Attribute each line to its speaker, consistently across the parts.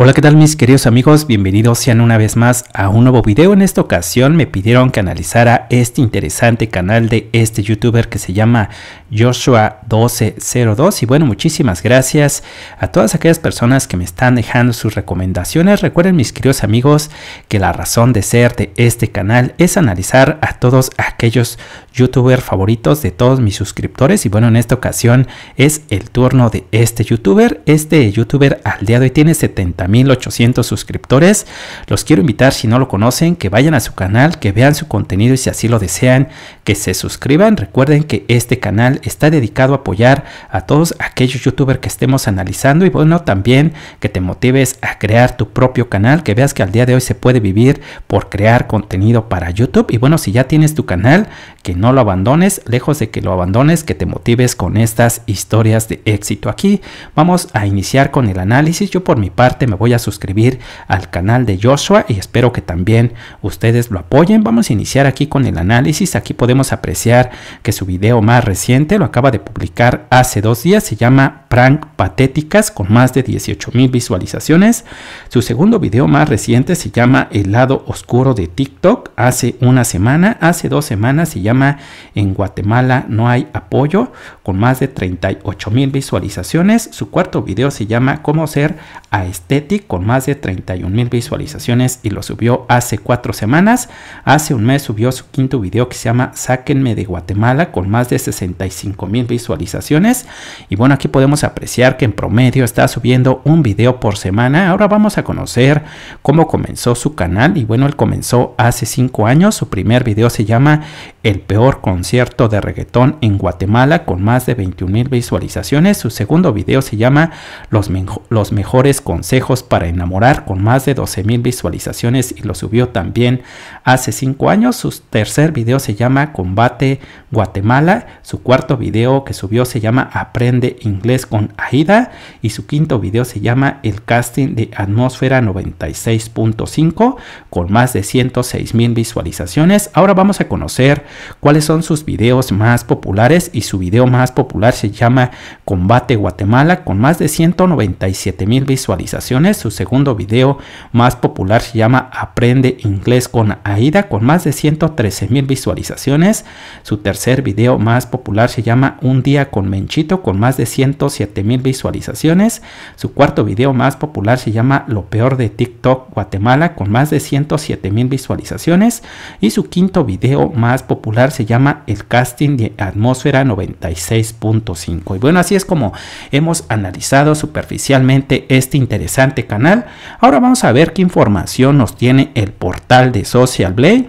Speaker 1: Hola qué tal mis queridos amigos, bienvenidos sean una vez más a un nuevo video. En esta ocasión me pidieron que analizara este interesante canal de este youtuber que se llama Joshua1202 y bueno muchísimas gracias a todas aquellas personas que me están dejando sus recomendaciones. Recuerden mis queridos amigos que la razón de ser de este canal es analizar a todos aquellos youtubers favoritos de todos mis suscriptores y bueno en esta ocasión es el turno de este youtuber. Este youtuber al día tiene 70 1800 suscriptores. Los quiero invitar, si no lo conocen, que vayan a su canal, que vean su contenido y si así lo desean, que se suscriban. Recuerden que este canal está dedicado a apoyar a todos aquellos youtubers que estemos analizando y bueno, también que te motives a crear tu propio canal, que veas que al día de hoy se puede vivir por crear contenido para YouTube. Y bueno, si ya tienes tu canal, que no lo abandones, lejos de que lo abandones, que te motives con estas historias de éxito. Aquí vamos a iniciar con el análisis. Yo por mi parte me voy a suscribir al canal de Joshua y espero que también ustedes lo apoyen. Vamos a iniciar aquí con el análisis. Aquí podemos apreciar que su video más reciente lo acaba de publicar hace dos días. Se llama Prank Patéticas con más de 18 mil visualizaciones. Su segundo video más reciente se llama El lado oscuro de TikTok. Hace una semana, hace dos semanas se llama En Guatemala no hay apoyo con más de 38 mil visualizaciones. Su cuarto video se llama Cómo ser aesthetic con más de 31 mil visualizaciones y lo subió hace cuatro semanas. Hace un mes subió su quinto video que se llama Sáquenme de Guatemala con más de 65 mil visualizaciones. Y bueno, aquí podemos apreciar que en promedio está subiendo un video por semana. Ahora vamos a conocer cómo comenzó su canal. Y bueno, él comenzó hace cinco años. Su primer video se llama El peor concierto de reggaetón en Guatemala con más de 21 mil visualizaciones. Su segundo video se llama los, los mejores consejos para enamorar con más de 12 mil visualizaciones y lo subió también hace 5 años. Su tercer video se llama Combate Guatemala. Su cuarto video que subió se llama Aprende Inglés con Aida y su quinto video se llama El Casting de Atmósfera 96.5 con más de 106 mil visualizaciones. Ahora vamos a conocer cuáles son sus videos más populares y su video más popular se llama Combate Guatemala con más de 197 mil visualizaciones. Su segundo video más popular se llama Aprende Inglés con Aida con más de 113 mil visualizaciones. Su tercer video más popular se llama Un día con Menchito con más de 107 mil visualizaciones. Su cuarto video más popular se llama Lo peor de TikTok Guatemala con más de 107 mil visualizaciones. Y su quinto video más popular se llama El casting de Atmósfera 96.5. Y bueno, así es como hemos analizado superficialmente este interesante canal. Ahora vamos a ver qué información nos tiene el portal de Social Blade.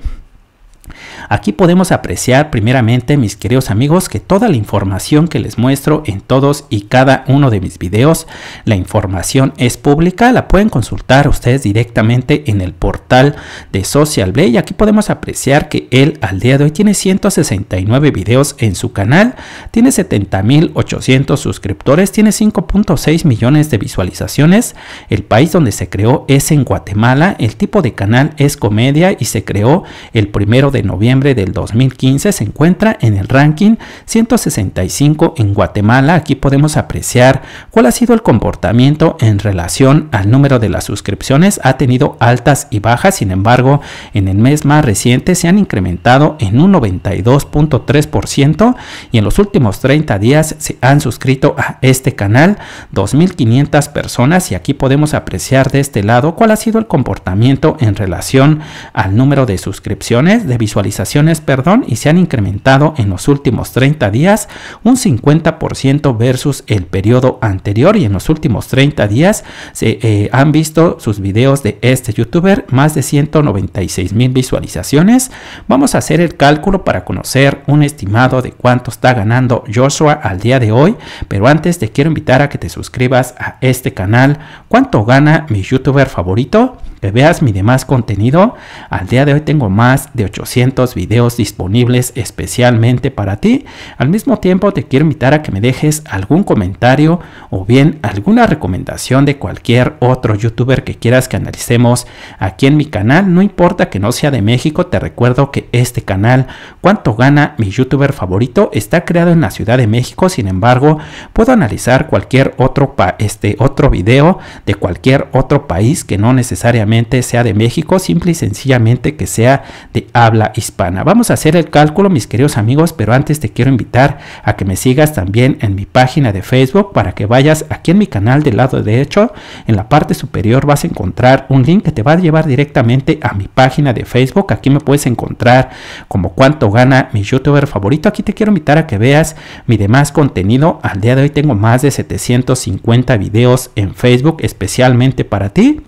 Speaker 1: Aquí podemos apreciar primeramente, mis queridos amigos, que toda la información que les muestro en todos y cada uno de mis videos, la información es pública, la pueden consultar ustedes directamente en el portal de Social Blade. Y aquí podemos apreciar que él al día de hoy tiene 169 videos en su canal, tiene 70.800 suscriptores, tiene 5.6 millones de visualizaciones. El país donde se creó es en Guatemala, el tipo de canal es comedia y se creó el primero de noviembre del 2015 se encuentra en el ranking 165 en Guatemala. Aquí podemos apreciar cuál ha sido el comportamiento en relación al número de las suscripciones. Ha tenido altas y bajas, sin embargo, en el mes más reciente se han incrementado en un 92.3% y en los últimos 30 días se han suscrito a este canal 2.500 personas y aquí podemos apreciar de este lado cuál ha sido el comportamiento en relación al número de suscripciones, de visualización perdón, y se han incrementado en los últimos 30 días un 50% versus el periodo anterior y en los últimos 30 días se eh, han visto sus videos de este youtuber más de 196 mil visualizaciones. Vamos a hacer el cálculo para conocer un estimado de cuánto está ganando Joshua al día de hoy, pero antes te quiero invitar a que te suscribas a este canal. ¿Cuánto gana mi youtuber favorito? Que veas mi demás contenido. Al día de hoy tengo más de 800 videos disponibles especialmente para ti. Al mismo tiempo te quiero invitar a que me dejes algún comentario o bien alguna recomendación de cualquier otro youtuber que quieras que analicemos aquí en mi canal. No importa que no sea de México, te recuerdo que este canal, cuánto gana mi youtuber favorito, está creado en la Ciudad de México. Sin embargo, puedo analizar cualquier otro, este, otro video de cualquier otro país que no necesariamente sea de México, simple y sencillamente que sea de habla hispana Vamos a hacer el cálculo, mis queridos amigos, pero antes te quiero invitar a que me sigas también en mi página de Facebook para que vayas aquí en mi canal del lado derecho. En la parte superior vas a encontrar un link que te va a llevar directamente a mi página de Facebook. Aquí me puedes encontrar como cuánto gana mi youtuber favorito. Aquí te quiero invitar a que veas mi demás contenido. Al día de hoy tengo más de 750 videos en Facebook especialmente para ti.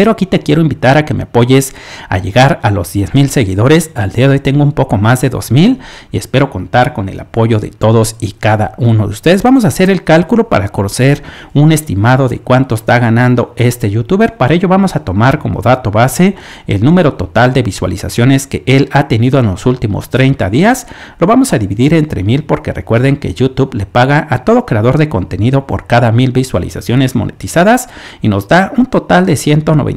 Speaker 1: Pero aquí te quiero invitar a que me apoyes a llegar a los 10.000 seguidores. Al día de hoy tengo un poco más de 2.000 y espero contar con el apoyo de todos y cada uno de ustedes. Vamos a hacer el cálculo para conocer un estimado de cuánto está ganando este youtuber. Para ello vamos a tomar como dato base el número total de visualizaciones que él ha tenido en los últimos 30 días. Lo vamos a dividir entre mil porque recuerden que YouTube le paga a todo creador de contenido por cada mil visualizaciones monetizadas y nos da un total de 190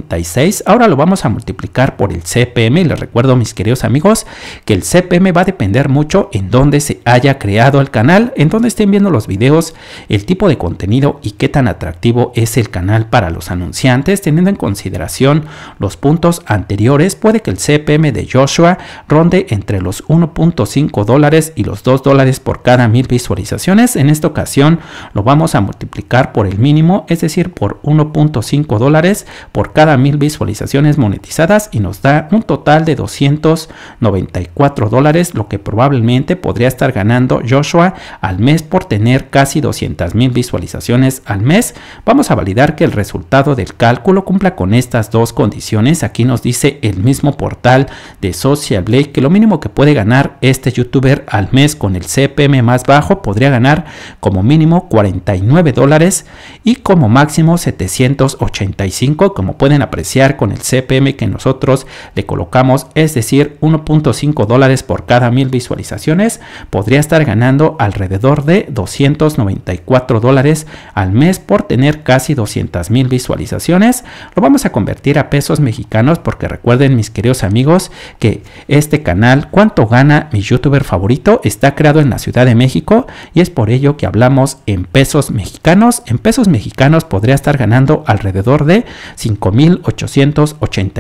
Speaker 1: Ahora lo vamos a multiplicar por el CPM. Les recuerdo, mis queridos amigos, que el CPM va a depender mucho en donde se haya creado el canal, en donde estén viendo los videos, el tipo de contenido y qué tan atractivo es el canal para los anunciantes. Teniendo en consideración los puntos anteriores, puede que el CPM de Joshua ronde entre los 1.5 dólares y los 2 dólares por cada mil visualizaciones. En esta ocasión lo vamos a multiplicar por el mínimo, es decir, por 1.5 dólares por cada mil visualizaciones monetizadas y nos da un total de 294 dólares, lo que probablemente podría estar ganando Joshua al mes por tener casi 200 mil visualizaciones al mes. Vamos a validar que el resultado del cálculo cumpla con estas dos condiciones. Aquí nos dice el mismo portal de Social Blade que lo mínimo que puede ganar este youtuber al mes con el CPM más bajo podría ganar como mínimo 49 dólares y como máximo 785 como pueden apreciar con el CPM que nosotros le colocamos, es decir, 1.5 dólares por cada mil visualizaciones, podría estar ganando alrededor de 294 dólares al mes por tener casi 200 mil visualizaciones. Lo vamos a convertir a pesos mexicanos porque recuerden mis queridos amigos que este canal, cuánto gana mi youtuber favorito, está creado en la Ciudad de México y es por ello que hablamos en pesos mexicanos. En pesos mexicanos podría estar ganando alrededor de 5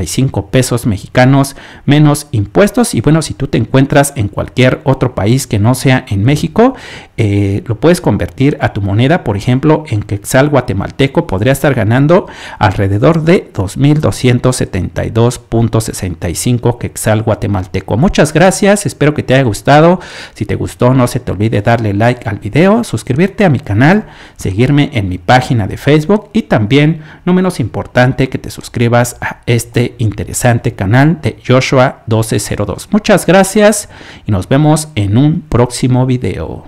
Speaker 1: cinco pesos mexicanos menos impuestos. Y bueno, si tú te encuentras en cualquier otro país que no sea en México, eh, lo puedes convertir a tu moneda, por ejemplo, en quetzal guatemalteco podría estar ganando alrededor de 2.272.65 quetzal guatemalteco. Muchas gracias, espero que te haya gustado. Si te gustó, no se te olvide darle like al video, suscribirte a mi canal, seguirme en mi página de Facebook y también, no menos importante, que te suscribas a este interesante canal de Joshua 1202. Muchas gracias y nos vemos en un próximo video.